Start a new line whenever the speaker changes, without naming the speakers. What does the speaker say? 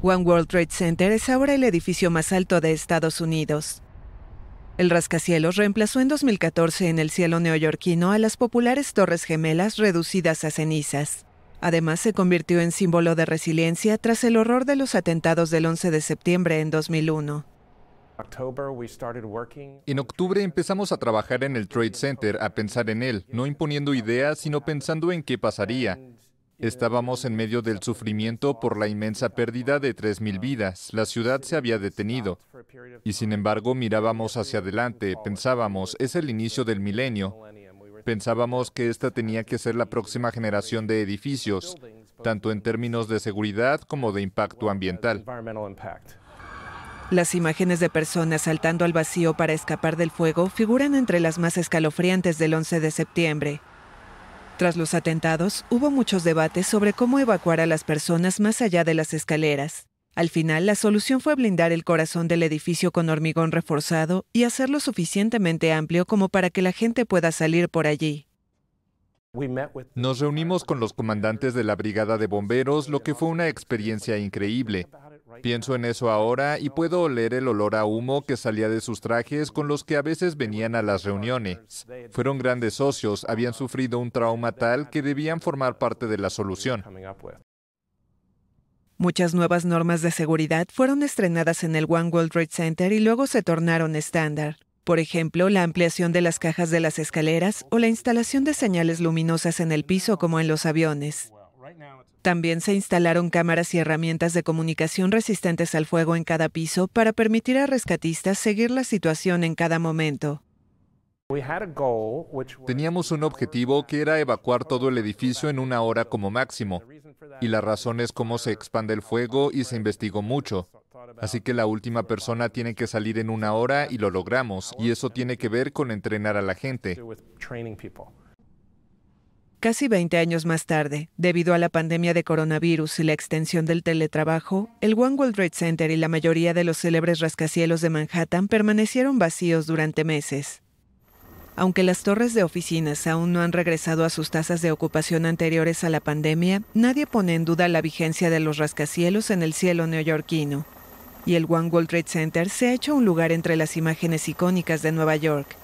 One World Trade Center es ahora el edificio más alto de Estados Unidos. El rascacielos reemplazó en 2014 en el cielo neoyorquino a las populares Torres Gemelas reducidas a cenizas. Además, se convirtió en símbolo de resiliencia tras el horror de los atentados del 11 de septiembre en 2001.
En octubre empezamos a trabajar en el Trade Center, a pensar en él, no imponiendo ideas, sino pensando en qué pasaría. Estábamos en medio del sufrimiento por la inmensa pérdida de 3.000 vidas. La ciudad se había detenido. Y sin embargo mirábamos hacia adelante, pensábamos, es el inicio del milenio. Pensábamos que esta tenía que ser la próxima generación de edificios, tanto en términos de seguridad como de impacto ambiental.
Las imágenes de personas saltando al vacío para escapar del fuego figuran entre las más escalofriantes del 11 de septiembre. Tras los atentados, hubo muchos debates sobre cómo evacuar a las personas más allá de las escaleras. Al final, la solución fue blindar el corazón del edificio con hormigón reforzado y hacerlo suficientemente amplio como para que la gente pueda salir por allí.
Nos reunimos con los comandantes de la Brigada de Bomberos, lo que fue una experiencia increíble. Pienso en eso ahora y puedo oler el olor a humo que salía de sus trajes con los que a veces venían a las reuniones. Fueron grandes socios, habían sufrido un trauma tal que debían formar parte de la solución.
Muchas nuevas normas de seguridad fueron estrenadas en el One World Trade Center y luego se tornaron estándar. Por ejemplo, la ampliación de las cajas de las escaleras o la instalación de señales luminosas en el piso como en los aviones. También se instalaron cámaras y herramientas de comunicación resistentes al fuego en cada piso para permitir a rescatistas seguir la situación en cada momento.
Teníamos un objetivo que era evacuar todo el edificio en una hora como máximo, y la razón es cómo se expande el fuego y se investigó mucho. Así que la última persona tiene que salir en una hora y lo logramos, y eso tiene que ver con entrenar a la gente.
Casi 20 años más tarde, debido a la pandemia de coronavirus y la extensión del teletrabajo, el One World Trade Center y la mayoría de los célebres rascacielos de Manhattan permanecieron vacíos durante meses. Aunque las torres de oficinas aún no han regresado a sus tasas de ocupación anteriores a la pandemia, nadie pone en duda la vigencia de los rascacielos en el cielo neoyorquino. Y el One World Trade Center se ha hecho un lugar entre las imágenes icónicas de Nueva York.